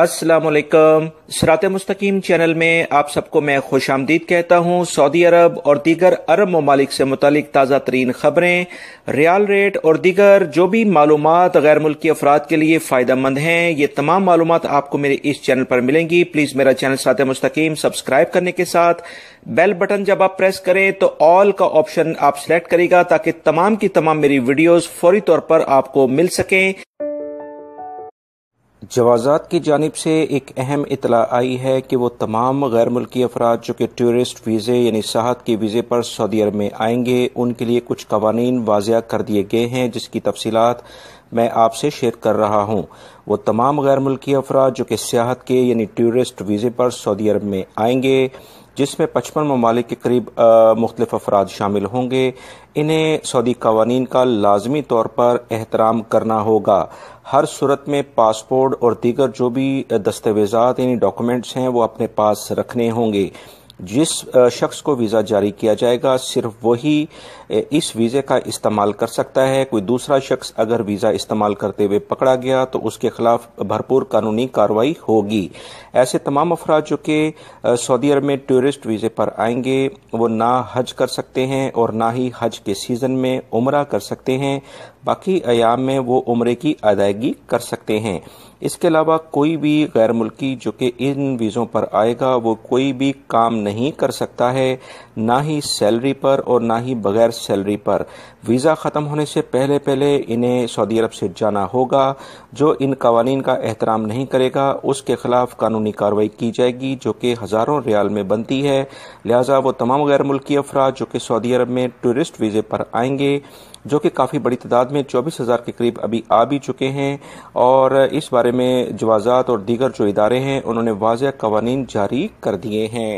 السلام علیکم سرات مستقیم چینل میں آپ سب کو میں خوش آمدید کہتا ہوں سعودی عرب اور دیگر عرب ممالک سے متعلق تازہ ترین خبریں ریال ریٹ اور دیگر جو بھی معلومات غیر ملکی افراد کے لیے فائدہ مند ہیں یہ تمام معلومات آپ کو میرے اس چینل پر ملیں گی پلیز میرا چینل سرات مستقیم سبسکرائب کرنے کے ساتھ بیل بٹن جب آپ پریس کریں تو آل کا آپشن آپ سلیکٹ کرے گا تاکہ تمام کی تمام میری ویڈیوز فوری طور پر آپ کو مل سکیں جوازات کی جانب سے ایک اہم اطلاع آئی ہے کہ وہ تمام غیر ملکی افراد جو کہ ٹورسٹ ویزے یعنی صحت کے ویزے پر سعودی عرب میں آئیں گے ان کے لیے کچھ قوانین واضح کر دیے گئے ہیں جس کی تفصیلات میں آپ سے شیئر کر رہا ہوں وہ تمام غیر ملکی افراد جو کہ سیاحت کے یعنی ٹورسٹ ویزے پر سعودی عرب میں آئیں گے جس میں پچپن ممالک کے قریب مختلف افراد شامل ہوں گے انہیں سعودی قوانین کا لازمی طور پر احترام کرنا ہوگا ہر صورت میں پاسپورٹ اور دیگر جو بھی دستاویزات یعنی ڈاکومنٹس ہیں وہ اپنے پاس رکھنے ہوں گے جس شخص کو ویزا جاری کیا جائے گا صرف وہی اس ویزے کا استعمال کر سکتا ہے کوئی دوسرا شخص اگر ویزا استعمال کرتے ہوئے پکڑا گیا تو اس کے خلاف بھرپور قانونی کاروائی ہوگی ایسے تمام افراد جو کہ سعودی عرب میں ٹورسٹ ویزے پر آئیں گے وہ نہ حج کر سکتے ہیں اور نہ ہی حج کے سیزن میں عمرہ کر سکتے ہیں باقی ایام میں وہ عمرے کی ادائیگی کر سکتے ہیں اس کے علاوہ کوئی بھی غیر ملکی جو کہ ان ویزوں پر آئے گا وہ کوئی بھی کام نہیں کر سکتا ہے نہ ہی سیلری پر اور نہ ہی بغیر سیلری پر ویزا ختم ہونے سے پہلے پہلے انہیں سعودی عرب سے جانا ہوگا جو ان قوانین کا احترام نہیں کرے گا اس کے خلاف قانونی کاروائی کی جائے گی جو کہ ہزاروں ریال میں بنتی ہے لہٰذا وہ تمام غیر ملکی افراد جو کہ سعودی عرب میں ٹورسٹ ویزے پر آئیں گے جو کہ کافی بڑی تعداد میں میں چوبیس ہزار کے قریب ابھی آ بھی چکے ہیں اور اس بارے میں جوازات اور دیگر جو ادارے ہیں انہوں نے واضح قوانین جاری کر دیے ہیں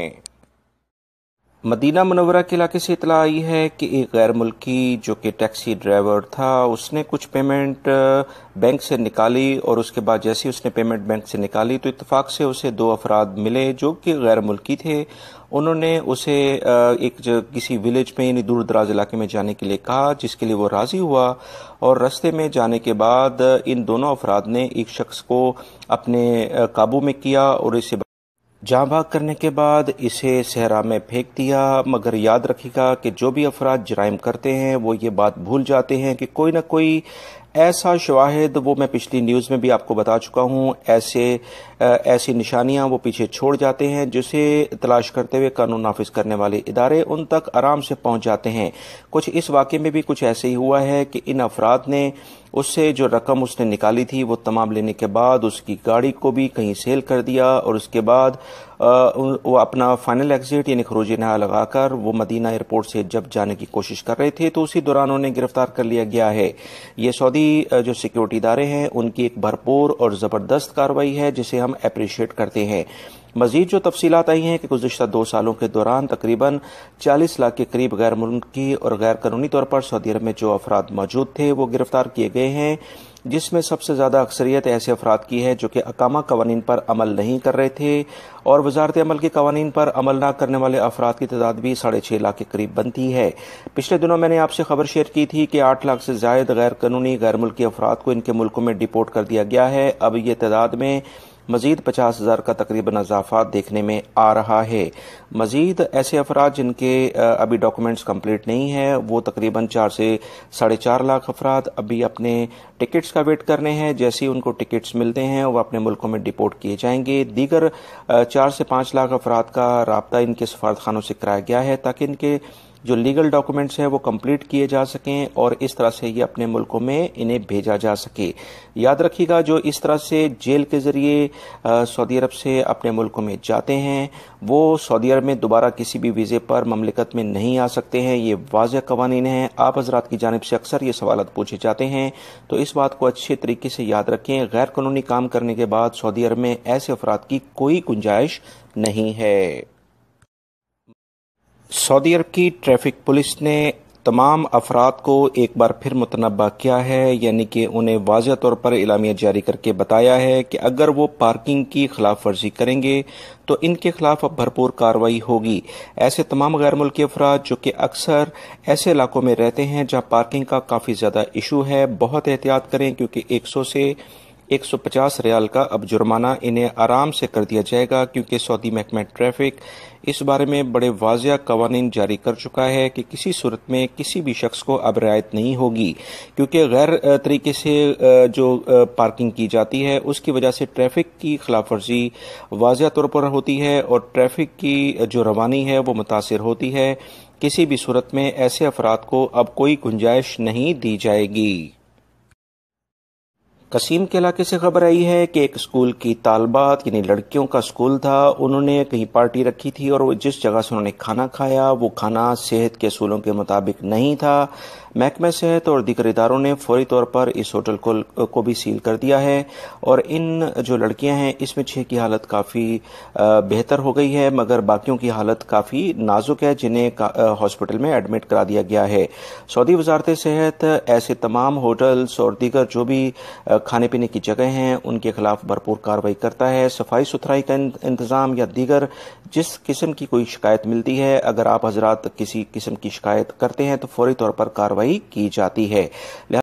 مدینہ منورہ کے علاقے سے اطلاع آئی ہے کہ ایک غیر ملکی جو کہ ٹیکسی ڈرائیور تھا اس نے کچھ پیمنٹ بینک سے نکالی اور اس کے بعد جیسے اس نے پیمنٹ بینک سے نکالی تو اتفاق سے اسے دو افراد ملے جو کہ غیر ملکی تھے انہوں نے اسے ایک کسی ولیج میں یعنی دور دراز علاقے میں جانے کے لیے کہا جس کے لیے وہ راضی ہوا اور رستے میں جانے کے بعد ان دونوں افراد نے ایک شخص کو اپنے قابو میں کیا اور اسے جاں بھاگ کرنے کے بعد اسے صحرا میں پھینک دیا مگر یاد رکھے گا کہ جو بھی افراد جرائم کرتے ہیں وہ یہ بات بھول جاتے ہیں کہ کوئی نہ کوئی ایسا شواہد وہ میں پچھلی نیوز میں بھی آپ کو بتا چکا ہوں ایسے ایسی نشانیاں وہ پیچھے چھوڑ جاتے ہیں جسے تلاش کرتے ہوئے قانون نافذ کرنے والے ادارے ان تک آرام سے پہنچ جاتے ہیں کچھ اس واقعے میں بھی کچھ ایسے ہی ہوا ہے کہ ان افراد نے اس سے جو رقم اس نے نکالی تھی وہ تمام لینے کے بعد اس کی گاڑی کو بھی کہیں سیل کر دیا اور اس کے بعد وہ اپنا فائنل ایگزٹ یعنی خروجی نہا لگا کر وہ مدینہ ایئرپورٹ سے جب جانے کی کوشش کر رہے تھے تو اسی دوران انہیں گرفتار کر لیا گیا ہے یہ سعودی جو سیکیورٹی ادارے ہیں ان کی ایک بھرپور اور زبردست کاروائی ہے جسے ہم ہم اپریشیٹ کرتے ہیں مزید جو تفصیلات آئی ہیں کہ گزشتہ دو سالوں کے دوران تقریباً چالیس لاکھ کے قریب غیر ملکی اور غیر قانونی طور پر سعودی عرب میں جو افراد موجود تھے وہ گرفتار کیے گئے ہیں جس میں سب سے زیادہ اکثریت ایسے افراد کی ہے جو کہ اقامہ قوانین پر عمل نہیں کر رہے تھے اور وزارت عمل کے قوانین پر عمل نہ کرنے والے افراد کی تعداد بھی ساڑھے چھ لاکھ کے قریب بنتی ہے پچھلے دنوں میں نے آپ سے خبر شیئر کی تھی کہ آٹھ لاکھ سے زائد غیر قانونی غیر ملکی افراد کو ان کے ملکوں میں ڈپورٹ کر دیا گیا ہے اب یہ تعداد میں مزید پچاس ہزار کا تقریباً اضافہ دیکھنے میں آ رہا ہے مزید ایسے افراد جن کے ابھی ڈاکومنٹس کمپلیٹ نہیں ہیں وہ تقریباً چار سے ساڑھے چار لاکھ افراد ابھی اپنے ٹکٹس کا ویٹ کرنے ہیں جیسے ہی ان کو ٹکٹس ملتے ہیں وہ اپنے ملکوں میں ڈپورٹ کیے جائیں گے دیگر چار سے پانچ لاکھ افراد کا رابطہ ان کے سفارت خانوں سے کرایا گیا ہے تاکہ ان کے جو لیگل ڈاکومنٹس ہیں وہ کمپلیٹ کیے جا سکیں اور اس طرح سے یہ اپنے ملکوں میں انہیں بھیجا جا سکے یاد رکھیے گا جو اس طرح سے جیل کے ذریعے سعودی عرب سے اپنے ملکوں میں جاتے ہیں وہ سعودی عرب میں دوبارہ کسی بھی ویزے پر مملکت میں نہیں آ سکتے ہیں یہ واضح قوانین ہیں آپ حضرات کی جانب سے اکثر یہ سوالات پوچھے جاتے ہیں تو اس بات کو اچھے طریقے سے یاد رکھیں غیر قانونی کام کرنے کے بعد سعودی عرب میں ایسے افراد کی کوئی گنجائش نہیں ہے سعودی عرب کی ٹریفک پولیس نے تمام افراد کو ایک بار پھر متنبع کیا ہے یعنی کہ انہیں واضح طور پر اعلامیہ جاری کر کے بتایا ہے کہ اگر وہ پارکنگ کی خلاف ورزی کریں گے تو ان کے خلاف اب بھرپور کاروائی ہوگی ایسے تمام غیر ملکی افراد جو کہ اکثر ایسے علاقوں میں رہتے ہیں جہاں پارکنگ کا کافی زیادہ ایشو ہے بہت احتیاط کریں کیونکہ ایک سو سے ایک سو پچاس ریال کا اب جرمانہ انہیں آرام سے کر دیا جائے گا کیونکہ سعودی محکمہ ٹریفک اس بارے میں بڑے واضح قوانین جاری کر چکا ہے کہ کسی صورت میں کسی بھی شخص کو اب رعایت نہیں ہوگی کیونکہ غیر طریقے سے جو پارکنگ کی جاتی ہے اس کی وجہ سے ٹریفک کی خلاف ورزی واضح طور پر ہوتی ہے اور ٹریفک کی جو روانی ہے وہ متاثر ہوتی ہے کسی بھی صورت میں ایسے افراد کو اب کوئی گنجائش نہیں دی جائے گی قسیم کے علاقے سے خبر آئی ہے کہ ایک اسکول کی طالبات یعنی لڑکیوں کا اسکول تھا انہوں نے کہیں پارٹی رکھی تھی اور جس جگہ سے انہوں نے کھانا کھایا وہ کھانا صحت کے اصولوں کے مطابق نہیں تھا محکمہ صحت اور دیگر اداروں نے فوری طور پر اس ہوٹل کو بھی سیل کر دیا ہے اور ان جو لڑکیاں ہیں اس میں چھ کی حالت کافی بہتر ہو گئی ہے مگر باقیوں کی حالت کافی نازک ہے جنہیں ہاسپٹل میں ایڈمٹ کرا دیا گیا ہے سعودی وزارت صحت ایسے تمام ہوٹلس اور دیگر جو بھی کھانے پینے کی جگہیں ہیں ان کے خلاف بھرپور کاروائی کرتا ہے صفائی ستھرائی کا انتظام یا دیگر جس قسم کی کوئی شکایت ملتی ہے اگر آپ حضرات کسی قسم کی شکایت کرتے ہیں تو فوری طور پر کاروائی کی جاتی ہے